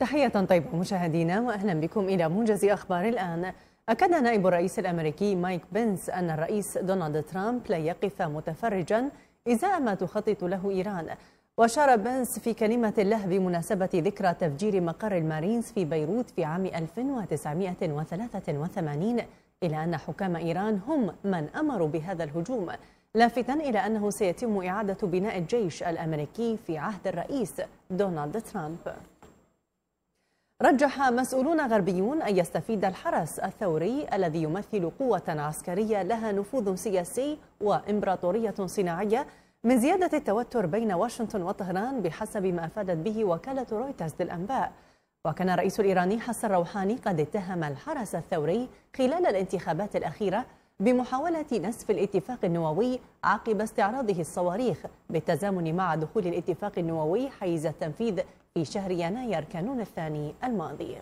تحية طيبة مشاهدينا وأهلا بكم إلى موجز أخبار الآن أكد نائب الرئيس الأمريكي مايك بنس أن الرئيس دونالد ترامب لن يقف متفرجا إزاء ما تخطط له إيران وأشار بنس في كلمة له بمناسبة ذكرى تفجير مقر المارينز في بيروت في عام 1983 إلى أن حكام إيران هم من أمروا بهذا الهجوم لافتا إلى أنه سيتم إعادة بناء الجيش الأمريكي في عهد الرئيس دونالد ترامب رجح مسؤولون غربيون أن يستفيد الحرس الثوري الذي يمثل قوة عسكرية لها نفوذ سياسي وإمبراطورية صناعية من زيادة التوتر بين واشنطن وطهران بحسب ما أفادت به وكالة رويترز للأنباء وكان الرئيس الإيراني حسن روحاني قد اتهم الحرس الثوري خلال الانتخابات الأخيرة بمحاولة نسف الاتفاق النووي عقب استعراضه الصواريخ بالتزامن مع دخول الاتفاق النووي حيز التنفيذ في شهر يناير كانون الثاني الماضي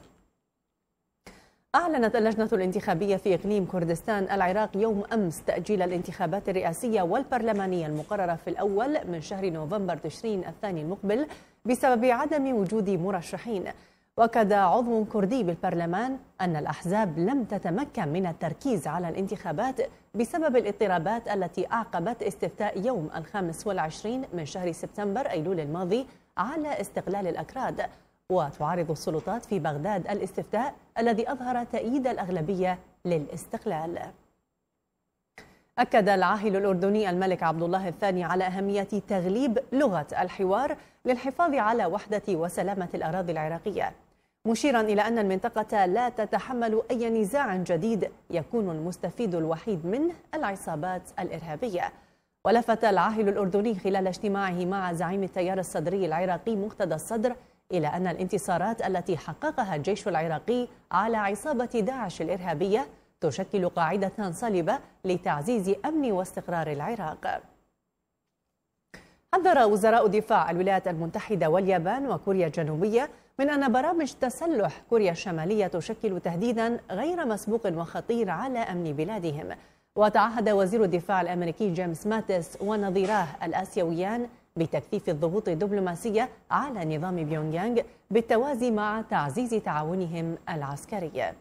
أعلنت اللجنة الانتخابية في إقليم كردستان العراق يوم أمس تأجيل الانتخابات الرئاسية والبرلمانية المقررة في الأول من شهر نوفمبر تشرين الثاني المقبل بسبب عدم وجود مرشحين واكد عضو كردي بالبرلمان ان الاحزاب لم تتمكن من التركيز على الانتخابات بسبب الاضطرابات التي اعقبت استفتاء يوم الخامس والعشرين من شهر سبتمبر ايلول الماضي على استقلال الاكراد وتعارض السلطات في بغداد الاستفتاء الذي اظهر تأييد الاغلبيه للاستقلال أكد العاهل الأردني الملك عبد الله الثاني على أهمية تغليب لغة الحوار للحفاظ على وحدة وسلامة الأراضي العراقية مشيرا إلى أن المنطقة لا تتحمل أي نزاع جديد يكون المستفيد الوحيد منه العصابات الإرهابية ولفت العاهل الأردني خلال اجتماعه مع زعيم التيار الصدري العراقي مقتدى الصدر إلى أن الانتصارات التي حققها الجيش العراقي على عصابة داعش الإرهابية تشكل قاعدة صلبة لتعزيز أمن واستقرار العراق حذر وزراء دفاع الولايات المتحدة واليابان وكوريا الجنوبية من أن برامج تسلح كوريا الشمالية تشكل تهديدا غير مسبوق وخطير على أمن بلادهم وتعهد وزير الدفاع الأمريكي جيمس ماتس ونظيراه الآسيويان بتكثيف الضغوط الدبلوماسية على نظام بيونغيانغ بالتوازي مع تعزيز تعاونهم العسكري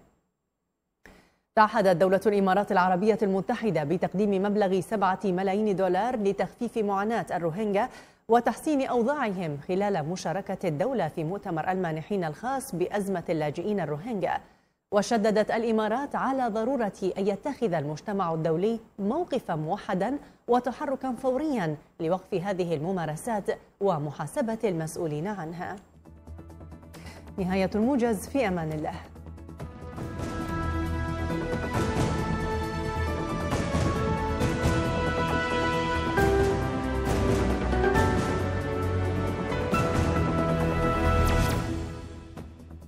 تعهدت دولة الإمارات العربية المتحدة بتقديم مبلغ سبعة ملايين دولار لتخفيف معاناة الروهينجا وتحسين أوضاعهم خلال مشاركة الدولة في مؤتمر المانحين الخاص بأزمة اللاجئين الروهينجا وشددت الإمارات على ضرورة أن يتخذ المجتمع الدولي موقفا موحدا وتحركا فوريا لوقف هذه الممارسات ومحاسبة المسؤولين عنها نهاية الموجز في أمان الله